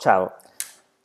Ciao,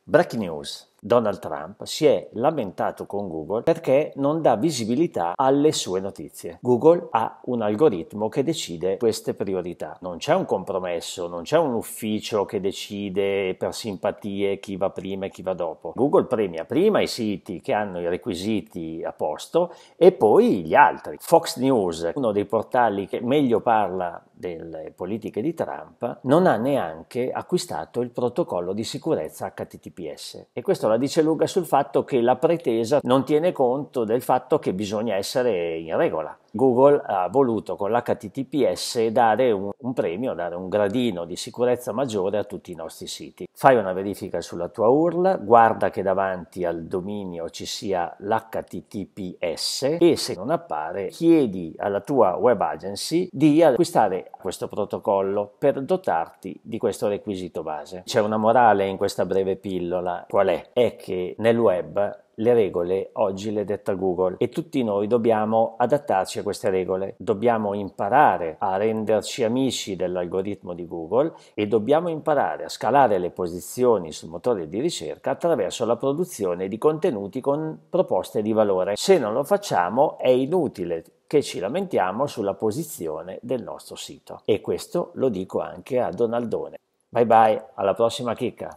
breaking news. Donald Trump si è lamentato con Google perché non dà visibilità alle sue notizie. Google ha un algoritmo che decide queste priorità. Non c'è un compromesso, non c'è un ufficio che decide per simpatie chi va prima e chi va dopo. Google premia prima i siti che hanno i requisiti a posto e poi gli altri. Fox News, uno dei portali che meglio parla delle politiche di Trump, non ha neanche acquistato il protocollo di sicurezza HTTPS e questo l'ha allora dice lunga sul fatto che la pretesa non tiene conto del fatto che bisogna essere in regola. Google ha voluto con l'HTTPS dare un, un, premio, dare un gradino di sicurezza maggiore a tutti i nostri siti. Fai una verifica sulla tua URL, guarda che davanti al dominio ci sia l'HTTPS e se non appare chiedi alla tua web agency di acquistare questo protocollo per dotarti di questo requisito base. C'è una morale in questa breve pillola, qual è? è che nel web le regole oggi le detta Google e tutti noi dobbiamo adattarci a queste regole, dobbiamo imparare a renderci amici dell'algoritmo di Google e dobbiamo imparare a scalare le posizioni sul motore di ricerca attraverso la produzione di contenuti con proposte di valore. Se non lo facciamo è inutile che ci lamentiamo sulla posizione del nostro sito. E questo lo dico anche a Donaldone. Bye bye, alla prossima chicca!